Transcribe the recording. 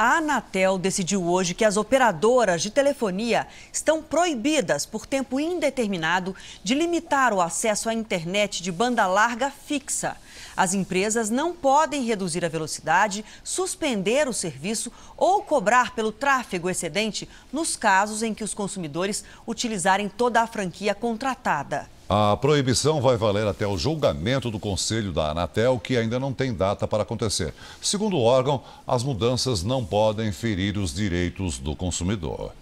a Anatel decidiu hoje que as operadoras de telefonia estão proibidas por tempo indeterminado de limitar o acesso à internet de banda larga fixa. As empresas não podem reduzir a velocidade, suspender o serviço ou cobrar pelo tráfego excedente nos casos em que os consumidores utilizarem toda a franquia contratada. A proibição vai valer até o julgamento do Conselho da Anatel, que ainda não tem data para acontecer. Segundo o órgão, as mudanças não podem ferir os direitos do consumidor.